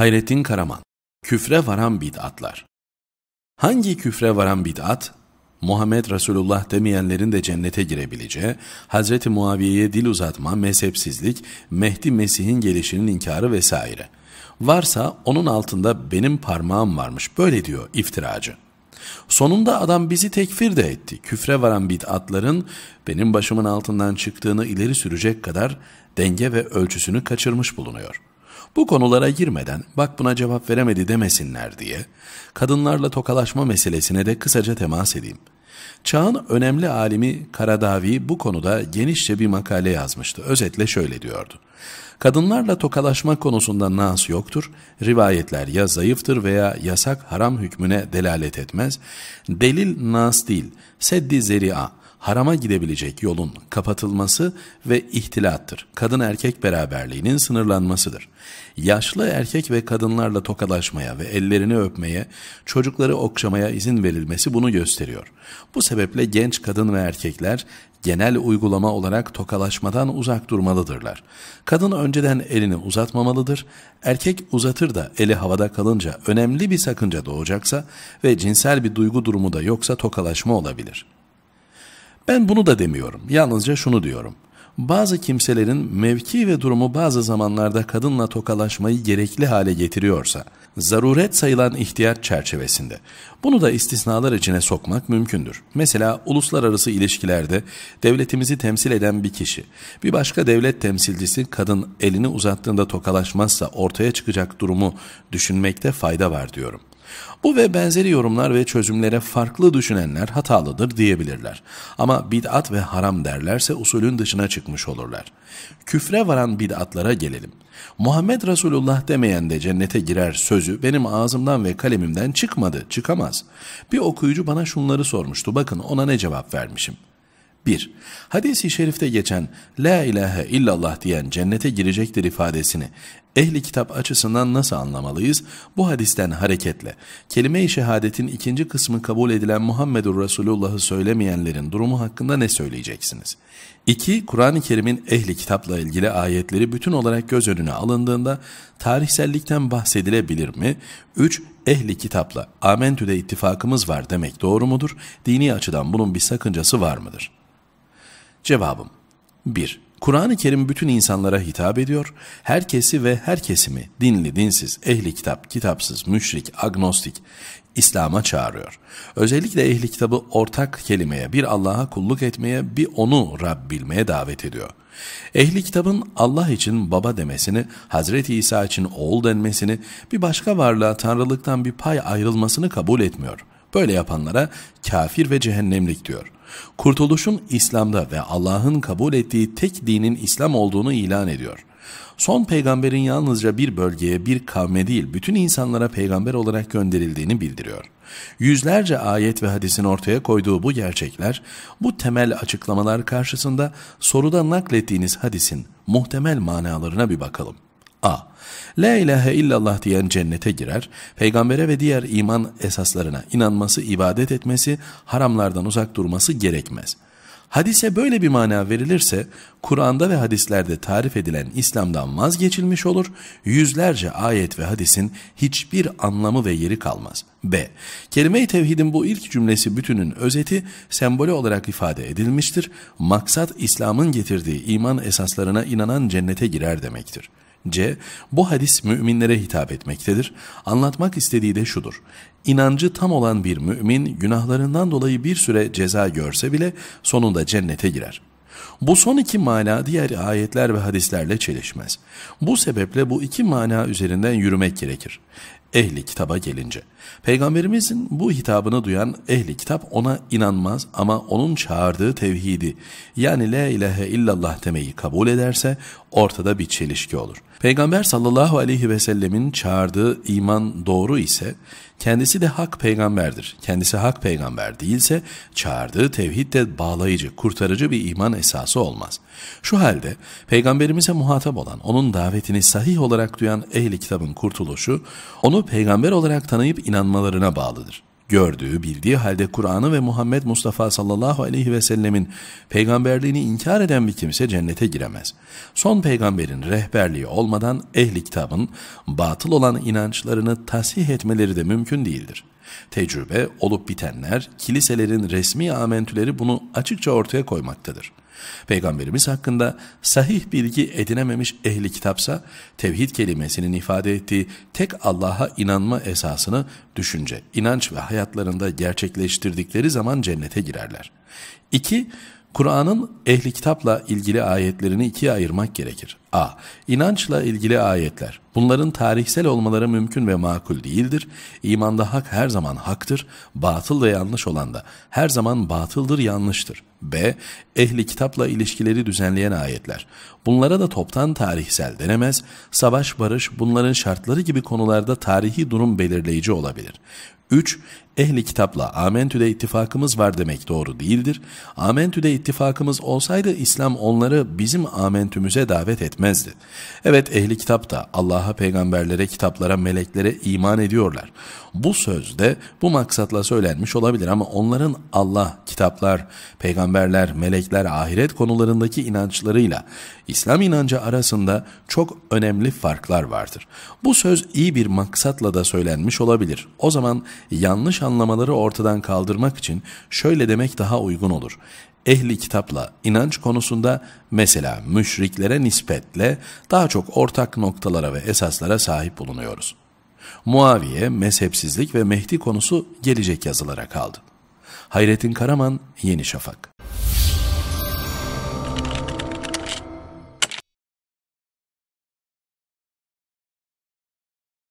Hayrettin Karaman Küfre varan bid'atlar Hangi küfre varan bid'at? Muhammed Resulullah demeyenlerin de cennete girebileceği, Hz. Muaviye'ye dil uzatma, mezhepsizlik, Mehdi Mesih'in gelişinin inkarı vesaire. Varsa onun altında benim parmağım varmış, böyle diyor iftiracı. Sonunda adam bizi tekfir de etti. Küfre varan bid'atların benim başımın altından çıktığını ileri sürecek kadar denge ve ölçüsünü kaçırmış bulunuyor.'' Bu konulara girmeden bak buna cevap veremedi demesinler diye kadınlarla tokalaşma meselesine de kısaca temas edeyim. Çağın önemli alimi Karadavi bu konuda genişçe bir makale yazmıştı. Özetle şöyle diyordu. Kadınlarla tokalaşma konusunda nas yoktur, rivayetler ya zayıftır veya yasak haram hükmüne delalet etmez, delil nas değil, seddi zeria, harama gidebilecek yolun kapatılması ve ihtilattır. Kadın erkek beraberliğinin sınırlanmasıdır. Yaşlı erkek ve kadınlarla tokalaşmaya ve ellerini öpmeye, çocukları okşamaya izin verilmesi bunu gösteriyor. Bu sebeple genç kadın ve erkekler genel uygulama olarak tokalaşmadan uzak durmalıdırlar. Kadın önceden elini uzatmamalıdır. Erkek uzatır da eli havada kalınca önemli bir sakınca doğacaksa ve cinsel bir duygu durumu da yoksa tokalaşma olabilir.'' Ben bunu da demiyorum. Yalnızca şunu diyorum. Bazı kimselerin mevki ve durumu bazı zamanlarda kadınla tokalaşmayı gerekli hale getiriyorsa, zaruret sayılan ihtiyaç çerçevesinde. Bunu da istisnalar içine sokmak mümkündür. Mesela uluslararası ilişkilerde devletimizi temsil eden bir kişi, bir başka devlet temsilcisi kadın elini uzattığında tokalaşmazsa ortaya çıkacak durumu düşünmekte fayda var diyorum. Bu ve benzeri yorumlar ve çözümlere farklı düşünenler hatalıdır diyebilirler. Ama bid'at ve haram derlerse usulün dışına çıkmış olurlar. Küfre varan bid'atlara gelelim. Muhammed Resulullah demeyen de cennete girer sözü benim ağzımdan ve kalemimden çıkmadı, çıkamaz. Bir okuyucu bana şunları sormuştu, bakın ona ne cevap vermişim. 1. Hadis-i şerifte geçen La ilahe illallah diyen cennete girecektir ifadesini ehli kitap açısından nasıl anlamalıyız? Bu hadisten hareketle kelime-i şehadetin ikinci kısmı kabul edilen Muhammedur Resulullah'ı söylemeyenlerin durumu hakkında ne söyleyeceksiniz? 2. Kur'an-ı Kerim'in ehli kitapla ilgili ayetleri bütün olarak göz önüne alındığında tarihsellikten bahsedilebilir mi? 3. Ehli kitapla amentüde ittifakımız var demek doğru mudur? Dini açıdan bunun bir sakıncası var mıdır?'' Cevabım 1. Kur'an-ı Kerim bütün insanlara hitap ediyor, herkesi ve herkesimi dinli, dinsiz, ehli kitap, kitapsız, müşrik, agnostik, İslam'a çağırıyor. Özellikle ehli kitabı ortak kelimeye, bir Allah'a kulluk etmeye, bir onu Rab bilmeye davet ediyor. Ehli kitabın Allah için baba demesini, Hazreti İsa için oğul denmesini, bir başka varlığa tanrılıktan bir pay ayrılmasını kabul etmiyor. Böyle yapanlara kafir ve cehennemlik diyor.'' Kurtuluşun İslam'da ve Allah'ın kabul ettiği tek dinin İslam olduğunu ilan ediyor. Son peygamberin yalnızca bir bölgeye, bir kavme değil, bütün insanlara peygamber olarak gönderildiğini bildiriyor. Yüzlerce ayet ve hadisin ortaya koyduğu bu gerçekler, bu temel açıklamalar karşısında soruda naklettiğiniz hadisin muhtemel manalarına bir bakalım. A. La ilahe illallah diyen cennete girer, peygambere ve diğer iman esaslarına inanması, ibadet etmesi, haramlardan uzak durması gerekmez. Hadise böyle bir mana verilirse, Kur'an'da ve hadislerde tarif edilen İslam'dan vazgeçilmiş olur, yüzlerce ayet ve hadisin hiçbir anlamı ve yeri kalmaz. B. Kelime-i Tevhid'in bu ilk cümlesi bütünün özeti, sembolü olarak ifade edilmiştir. Maksat İslam'ın getirdiği iman esaslarına inanan cennete girer demektir. C. Bu hadis müminlere hitap etmektedir. Anlatmak istediği de şudur. İnancı tam olan bir mümin günahlarından dolayı bir süre ceza görse bile sonunda cennete girer. Bu son iki mana diğer ayetler ve hadislerle çelişmez. Bu sebeple bu iki mana üzerinden yürümek gerekir ehli kitaba gelince. Peygamberimizin bu hitabını duyan ehli kitap ona inanmaz ama onun çağırdığı tevhidi yani la ilahe illallah demeyi kabul ederse ortada bir çelişki olur. Peygamber sallallahu aleyhi ve sellemin çağırdığı iman doğru ise kendisi de hak peygamberdir. Kendisi hak peygamber değilse çağırdığı tevhid de bağlayıcı, kurtarıcı bir iman esası olmaz. Şu halde peygamberimize muhatap olan, onun davetini sahih olarak duyan ehli kitabın kurtuluşu, onu peygamber olarak tanıyıp inanmalarına bağlıdır. Gördüğü, bildiği halde Kur'an'ı ve Muhammed Mustafa sallallahu aleyhi ve sellemin peygamberliğini inkar eden bir kimse cennete giremez. Son peygamberin rehberliği olmadan ehli kitabın batıl olan inançlarını tasih etmeleri de mümkün değildir. Tecrübe, olup bitenler, kiliselerin resmi amentüleri bunu açıkça ortaya koymaktadır. Peygamberimiz hakkında sahih bilgi edinememiş ehli kitapsa tevhid kelimesinin ifade ettiği tek Allah'a inanma esasını düşünce, inanç ve hayatlarında gerçekleştirdikleri zaman cennete girerler. 2- Kur'an'ın ehli kitapla ilgili ayetlerini ikiye ayırmak gerekir. A. İnançla ilgili ayetler. Bunların tarihsel olmaları mümkün ve makul değildir. İmanda hak her zaman haktır, batıl ve yanlış olan da her zaman batıldır, yanlıştır. B. Ehli kitapla ilişkileri düzenleyen ayetler. Bunlara da toptan tarihsel denemez, savaş barış bunların şartları gibi konularda tarihi durum belirleyici olabilir. 3 ehli kitapla Amentü'de ittifakımız var demek doğru değildir. Amentü'de ittifakımız olsaydı İslam onları bizim Amentü'müze davet etmezdi. Evet ehli kitap da Allah'a, peygamberlere, kitaplara, meleklere iman ediyorlar. Bu söz de bu maksatla söylenmiş olabilir ama onların Allah, kitaplar, peygamberler, melekler, ahiret konularındaki inançlarıyla İslam inancı arasında çok önemli farklar vardır. Bu söz iyi bir maksatla da söylenmiş olabilir. O zaman yanlış anlaşılmalar anlamaları ortadan kaldırmak için şöyle demek daha uygun olur. Ehli kitapla inanç konusunda mesela müşriklere nispetle daha çok ortak noktalara ve esaslara sahip bulunuyoruz. Muaviye, mezhepsizlik ve Mehdi konusu gelecek yazılara kaldı. Hayrettin Karaman, Yeni Şafak